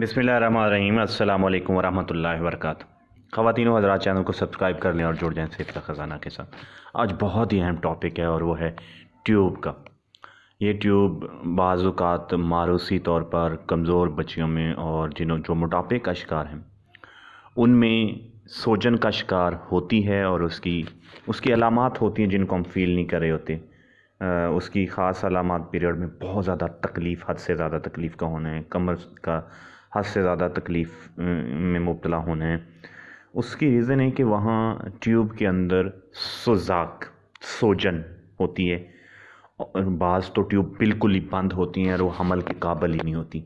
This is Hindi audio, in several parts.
बिसमिल अल्लाम वरम वर्क ख़वान हजरा चैनल को सब्सक्राइब कर लें और जुड़ जाएँ सेहत का ख़जाना के साथ आज बहुत ही अहम टॉपिक है और वो है ट्यूब का ये ट्यूब बाज़ात मारूसी तौर पर कमज़ोर बच्चियों में और जिन्हों जो मोटापे का शिकार हैं उनमें सोजन का शिकार होती है और उसकी उसकी अलामत होती हैं जिनको हम फील नहीं कर रहे होते उसकी ख़ास अलामत पीरियड में बहुत ज़्यादा तकलीफ़ हद से ज़्यादा तकलीफ़ का होना है कमर का हद से ज़्यादा तकलीफ़ में मुबला होना है उसकी रीज़न है कि वहाँ ट्यूब के अंदर सोजाक सोजन होती है और बाज़ तो ट्यूब बिल्कुल ही बंद होती हैं और वो हमल के काबल ही नहीं होती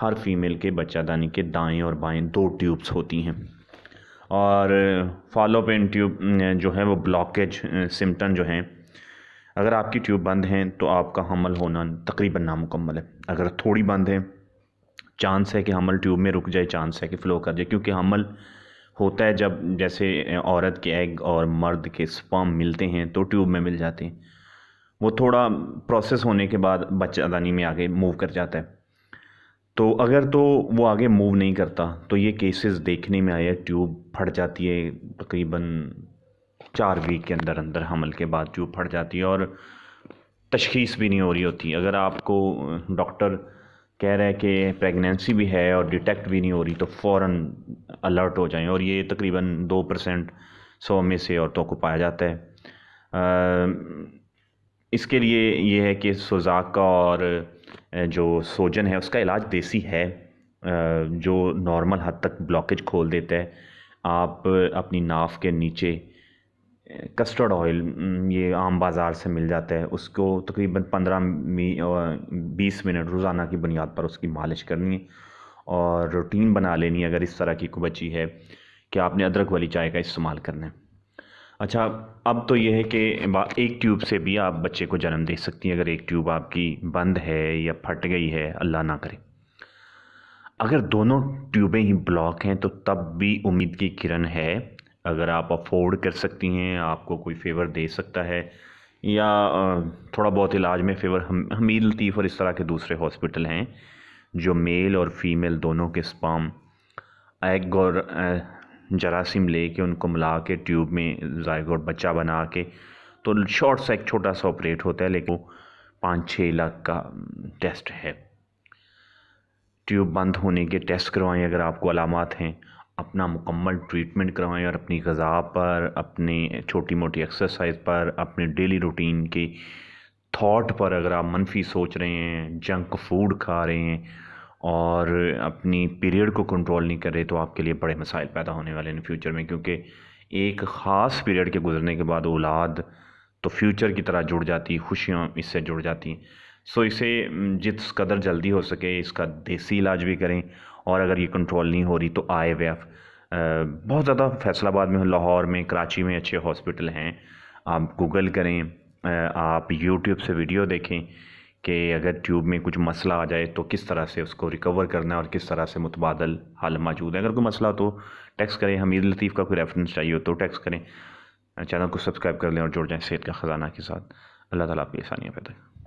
हर फीमेल के बच्चादानी के दाएं और बाएं दो ट्यूब्स होती हैं और फॉलो पेन ट्यूब जो है वो ब्लॉकेज सिम्टन जो हैं अगर आपकी ट्यूब बंद हैं तो आपका हमल होना तकरीबन नामुकम्मल है अगर थोड़ी बंद है चांस है कि हमल ट्यूब में रुक जाए चांस है कि फ़्लो कर जाए क्योंकि हमल होता है जब जैसे औरत के एग और मर्द के स्पर्म मिलते हैं तो ट्यूब में मिल जाते हैं वो थोड़ा प्रोसेस होने के बाद बच्चादानी में आगे मूव कर जाता है तो अगर तो वो आगे मूव नहीं करता तो ये केसेस देखने में आया ट्यूब फट जाती है तकरीबन चार वीक के अंदर अंदर हमल के बाद ट्यूब फट जाती है और तशखीस भी नहीं हो रही होती अगर आपको डॉक्टर कह रहा है कि प्रेगनेंसी भी है और डिटेक्ट भी नहीं हो रही तो फ़ौर अलर्ट हो जाएं और ये तकरीबन दो परसेंट सौ में से औरतों को पाया जाता है आ, इसके लिए ये है कि सोजाक का और जो सोजन है उसका इलाज देसी है जो नॉर्मल हद तक ब्लॉकेज खोल देता है आप अपनी नाफ के नीचे कस्टर्ड ऑयल ये आम बाज़ार से मिल जाता है उसको तकरीबन पंद्रह मी बीस मिनट रोज़ाना की बुनियाद पर उसकी मालिश करनी है और रूटीन बना लेनी है अगर इस तरह की को बची है कि आपने अदरक वाली चाय का इस्तेमाल करना है अच्छा अब तो यह है कि एक ट्यूब से भी आप बच्चे को जन्म दे सकती हैं अगर एक ट्यूब आपकी बंद है या फट गई है अल्लाह ना करे अगर दोनों ट्यूबें ही ब्लॉक हैं तो तब भी उम्मीद की किरण है अगर आप अफोर्ड कर सकती हैं आपको कोई फेवर दे सकता है या थोड़ा बहुत इलाज में फेवर हम हमीद लतीफ़ और इस तरह के दूसरे हॉस्पिटल हैं जो मेल और फीमेल दोनों के स्पाम एग और जरासीम ले के उनको मिला के ट्यूब में जायगोट बच्चा बना के तो शॉर्ट सा एक छोटा सा ऑपरेट होता है लेकिन वो पाँच छः लाख का टेस्ट है ट्यूब बंद होने के टेस्ट करवाएं अगर आपको अलामत हैं अपना मुकम्मल ट्रीटमेंट करवाएं और अपनी ग़ज़ा पर अपने छोटी मोटी एक्सरसाइज पर अपने डेली रूटीन के थॉट पर अगर आप मनफी सोच रहे हैं जंक फूड खा रहे हैं और अपनी पीरियड को कंट्रोल नहीं कर रहे तो आपके लिए बड़े मसाइल पैदा होने वाले हैं फ्यूचर में क्योंकि एक ख़ास पीरियड के गुजरने के बाद औलाद तो फ्यूचर की तरह जुड़ जाती है खुशियाँ इससे जुड़ जाती हैं सो इसे जिस कदर जल्दी हो सके इसका देसी इलाज भी करें और अगर ये कंट्रोल नहीं हो रही तो आई बहुत ज़्यादा फैसलाबाद में लाहौर में कराची में अच्छे हॉस्पिटल हैं आप गूगल करें आप यूट्यूब से वीडियो देखें कि अगर ट्यूब में कुछ मसला आ जाए तो किस तरह से उसको रिकवर करना है और किस तरह से मुतबादल हल मौजूद है अगर कोई मसला तो टैक्स करें हमीद लतीफ़ का कोई रेफरेंस चाहिए हो तो टैक्स करें चैनल को सब्सक्राइब कर लें और जुड़ जाएँ सेहत का ख़जाना के साथ अल्लाह ताली आपकी आसानियाँ पैदा